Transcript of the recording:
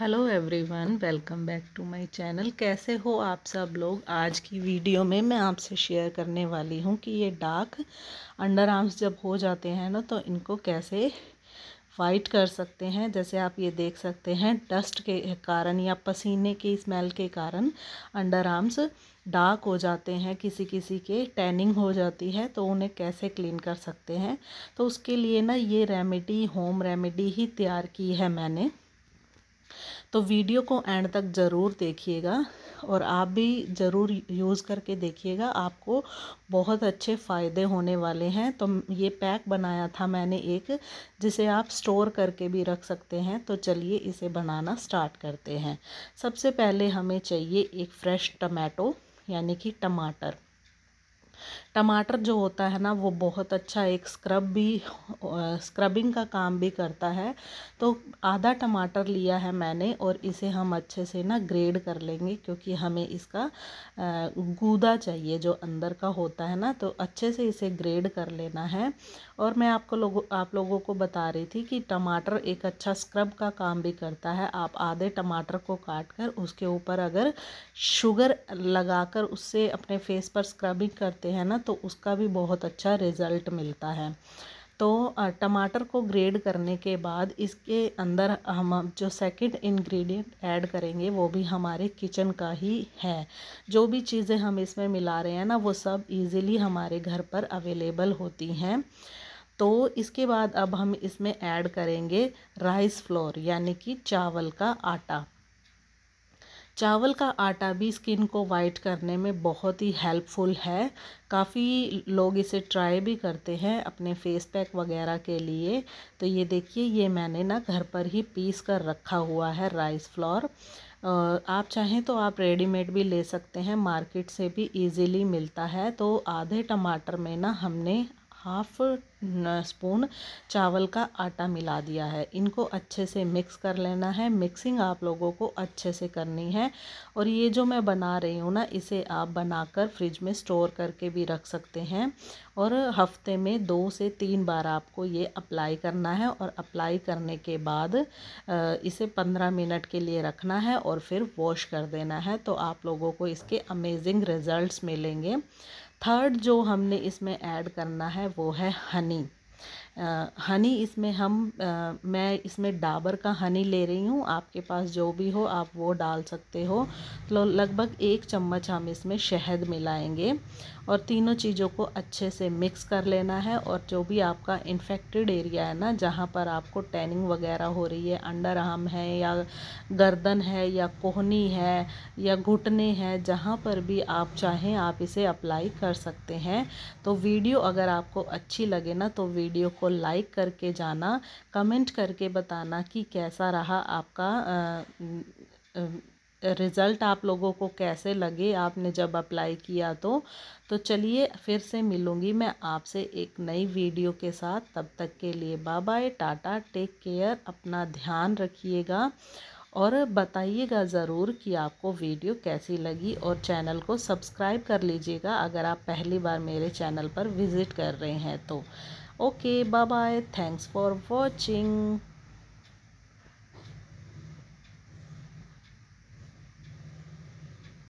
hello everyone welcome back to my channel कैसे हो आप सब लोग आज की वीडियो में मैं आपसे शेयर करने वाली हूँ कि ये डार्क अंडर आर्म्स जब हो जाते हैं ना तो इनको कैसे वाइट कर सकते हैं जैसे आप ये देख सकते हैं डस्ट के कारण या पसीने की स्मेल के कारण अंडर आर्म्स डार्क हो जाते हैं किसी किसी के टैनिंग हो जाती है तो उन्हें कैसे क्लीन कर सकते हैं तो उसके लिए ना ये रेमेडी होम रेमेडी ही तैयार की है मैंने तो वीडियो को एंड तक ज़रूर देखिएगा और आप भी ज़रूर यूज़ करके देखिएगा आपको बहुत अच्छे फ़ायदे होने वाले हैं तो ये पैक बनाया था मैंने एक जिसे आप स्टोर करके भी रख सकते हैं तो चलिए इसे बनाना स्टार्ट करते हैं सबसे पहले हमें चाहिए एक फ्रेश टमाटो यानी कि टमाटर टमाटर जो होता है ना वो बहुत अच्छा एक स्क्रब भी स्क्रबिंग का काम भी करता है तो आधा टमाटर लिया है मैंने और इसे हम अच्छे से ना ग्रेड कर लेंगे क्योंकि हमें इसका गूदा चाहिए जो अंदर का होता है ना तो अच्छे से इसे ग्रेड कर लेना है और मैं आपको लोगों आप लोगों को बता रही थी कि टमाटर एक अच्छा स्क्रब का काम भी करता है आप आधे टमाटर को काट कर उसके ऊपर अगर शुगर लगा उससे अपने फेस पर स्क्रबिंग करते लगाते हैं ना तो उसका भी बहुत अच्छा रिज़ल्ट मिलता है तो टमाटर को ग्रेड करने के बाद इसके अंदर हम जो सेकंड इंग्रेडिएंट ऐड करेंगे वो भी हमारे किचन का ही है जो भी चीज़ें हम इसमें मिला रहे हैं ना वो सब इजीली हमारे घर पर अवेलेबल होती हैं तो इसके बाद अब हम इसमें ऐड करेंगे राइस फ्लोर यानी कि चावल का आटा चावल का आटा भी स्किन को वाइट करने में बहुत ही हेल्पफुल है काफ़ी लोग इसे ट्राई भी करते हैं अपने फेस पैक वगैरह के लिए तो ये देखिए ये मैंने ना घर पर ही पीस कर रखा हुआ है राइस फ्लोर आप चाहें तो आप रेडीमेड भी ले सकते हैं मार्केट से भी इजीली मिलता है तो आधे टमाटर में ना हमने हाफ़ स्पून चावल का आटा मिला दिया है इनको अच्छे से मिक्स कर लेना है मिक्सिंग आप लोगों को अच्छे से करनी है और ये जो मैं बना रही हूँ ना इसे आप बनाकर फ्रिज में स्टोर करके भी रख सकते हैं और हफ्ते में दो से तीन बार आपको ये अप्लाई करना है और अप्लाई करने के बाद इसे पंद्रह मिनट के लिए रखना है और फिर वॉश कर देना है तो आप लोगों को इसके अमेजिंग रिज़ल्ट मिलेंगे थर्ड जो हमने इसमें ऐड करना है वो है हनी हनी इसमें हम आ, मैं इसमें डाबर का हनी ले रही हूँ आपके पास जो भी हो आप वो डाल सकते हो तो लगभग एक चम्मच हम इसमें शहद मिलाएंगे और तीनों चीज़ों को अच्छे से मिक्स कर लेना है और जो भी आपका इन्फेक्टेड एरिया है ना जहाँ पर आपको टैनिंग वगैरह हो रही है अंडर आर्म है या गर्दन है या कोहनी है या घुटने हैं जहाँ पर भी आप चाहें आप इसे अप्लाई कर सकते हैं तो वीडियो अगर आपको अच्छी लगे ना तो वीडियो को लाइक करके जाना कमेंट करके बताना कि कैसा रहा आपका रिज़ल्ट आप लोगों को कैसे लगे आपने जब अप्लाई किया तो तो चलिए फिर से मिलूँगी मैं आपसे एक नई वीडियो के साथ तब तक के लिए bye bye tata take care अपना ध्यान रखिएगा और बताइएगा ज़रूर कि आपको वीडियो कैसी लगी और चैनल को सब्सक्राइब कर लीजिएगा अगर आप पहली बार मेरे चैनल पर विज़िट कर रहे हैं तो okay bye bye thanks for watching